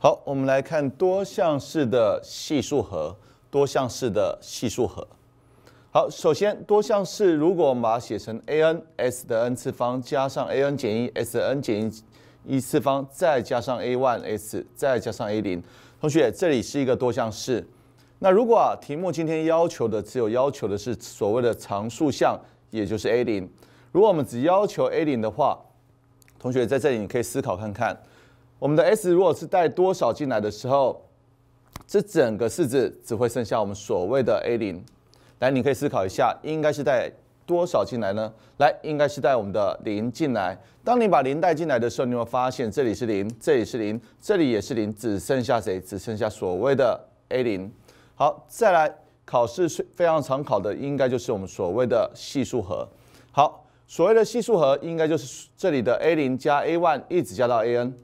好，我们来看多项式的系数和。多项式的系数和。好，首先多项式如果我们把它写成 a n s 的 n 次方加上 a n 减一 s 的 n 减一一次方，再加上 a one s，再加上 a 零。同学，这里是一个多项式。那如果题目今天要求的只有要求的是所谓的常数项，也就是 a 零。如果我们只要求 a 零的话，同学在这里你可以思考看看。我们的 S 如果是带多少进来的时候，这整个式子只会剩下我们所谓的 a 零。来，你可以思考一下，应该是带多少进来呢？来，应该是带我们的零进来。当你把零带进来的时候，你会发现这里是零，这里是零，这里也是零，只剩下谁？只剩下所谓的 a 零。好，再来考试是非常常考的，应该就是我们所谓的系数和。好，所谓的系数和应该就是这里的 a 零加 a one 一直加到 a n。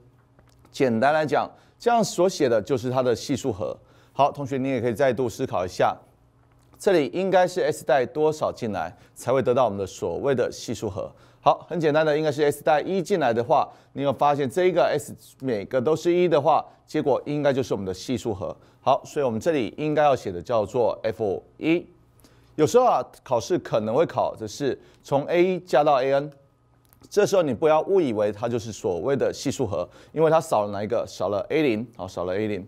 简单来讲，这样所写的就是它的系数和。好，同学，你也可以再度思考一下，这里应该是 s 带多少进来才会得到我们的所谓的系数和？好，很简单的，应该是 s 带一进来的话，你有发现这一个 s 每个都是一的话，结果应该就是我们的系数和。好，所以我们这里应该要写的叫做 f 一。有时候啊，考试可能会考的是从 a 一加到 a n。这时候你不要误以为它就是所谓的系数和，因为它少了哪一个？少了 a 零，好，少了 a 零。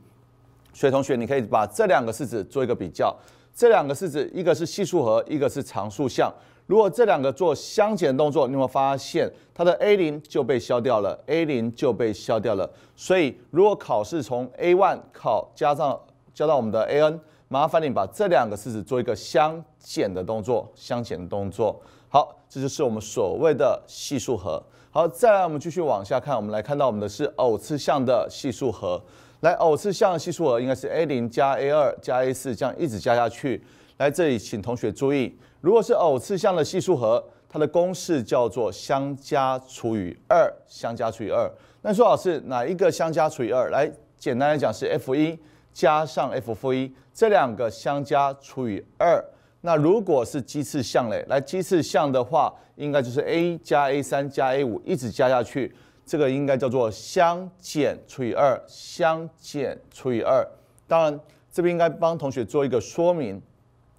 所以同学，你可以把这两个式子做一个比较，这两个式子一个是系数和，一个是常数项。如果这两个做相减动作，你有发现它的 a 零就被消掉了，a 零就被消掉了。所以如果考试从 a one 考加上交到我们的 a n，麻烦你把这两个式子做一个相减的动作，相减的动作。好，这就是我们所谓的系数和。好，再来，我们继续往下看，我们来看到我们的是偶次项的系数和。来，偶次项的系数和应该是 a 零加 a 二加 a 四，这样一直加下去。来，这里请同学注意，如果是偶次项的系数和，它的公式叫做相加除以二，相加除以二。那说老师，哪一个相加除以二？来，简单来讲是 f 一加上 f 负一，这两个相加除以二。那如果是鸡翅项嘞，来鸡翅项的话，应该就是 a 加 a 三加 a 五一直加下去，这个应该叫做相减除以二，相减除以二。当然，这边应该帮同学做一个说明。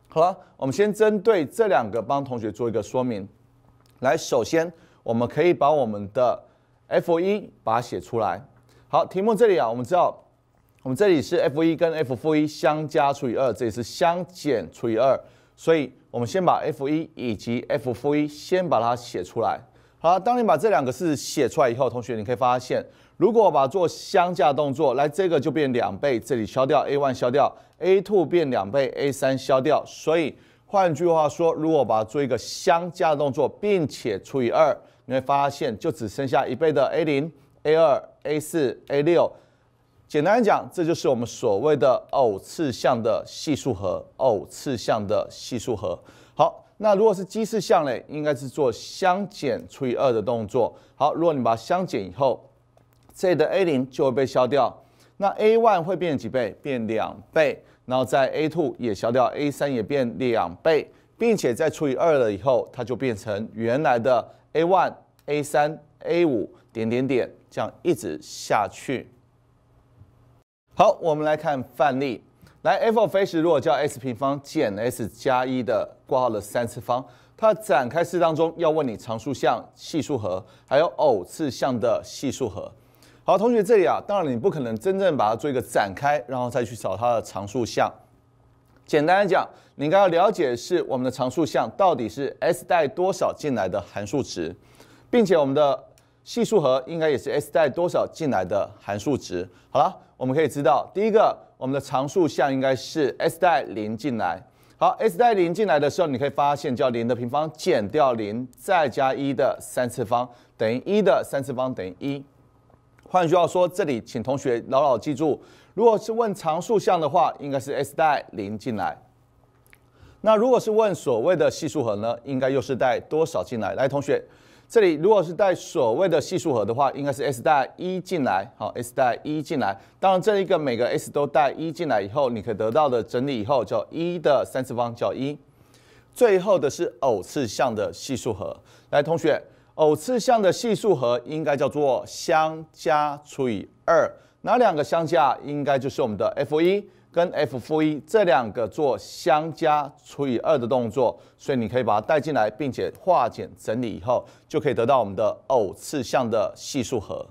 好了，我们先针对这两个帮同学做一个说明。来，首先我们可以把我们的 f 一把它写出来。好，题目这里啊，我们知道，我们这里是 f 一跟 f 负一相加除以二，这里是相减除以二。所以，我们先把 f 一以及 f 负一先把它写出来。好了，当你把这两个式子写出来以后，同学你可以发现，如果我把做相加动作，来这个就变两倍，这里消掉 a one 消掉，a two 变两倍，a 三消掉。所以，换句话说，如果把它做一个相加的动作，并且除以二，你会发现就只剩下一倍的 a 零、a 二、a 四、a 六。简单讲，这就是我们所谓的偶次项的系数和。偶次项的系数和。好，那如果是奇次项嘞，应该是做相减除以二的动作。好，如果你把它相减以后，这里的 a 零就会被消掉，那 a 1会变几倍？变两倍。然后在 a two 也消掉，a 三也变两倍，并且再除以二了以后，它就变成原来的 a one、a 三、a 五点点点，这样一直下去。好，我们来看范例。来，f of h，如果叫 s 平方减 s 加一的括号的三次方，它展开式当中要问你常数项系数和，还有偶次项的系数和。好，同学这里啊，当然你不可能真正把它做一个展开，然后再去找它的常数项。简单的讲，你应该了解是我们的常数项到底是 s 带多少进来的函数值，并且我们的系数和应该也是 s 带多少进来的函数值。好了。我们可以知道，第一个，我们的常数项应该是 s 带零进来。好，s 带零进来的时候，你可以发现叫零的平方减掉零，再加一的三次方等于一的三次方等于一。换句话说，这里请同学牢牢记住，如果是问常数项的话，应该是 s 带零进来。那如果是问所谓的系数和呢，应该又是带多少进来？来，同学。这里如果是带所谓的系数和的话，应该是 s 带一进来，好，s 带一进来。当然，这一个每个 s 都带一进来以后，你可以得到的整理以后叫一的三次方，叫一。最后的是偶次项的系数和。来，同学，偶次项的系数和应该叫做相加除以二。哪两个相加？应该就是我们的 f 一跟 f 负一这两个做相加除以二的动作，所以你可以把它带进来，并且化简整理以后，就可以得到我们的偶次项的系数和。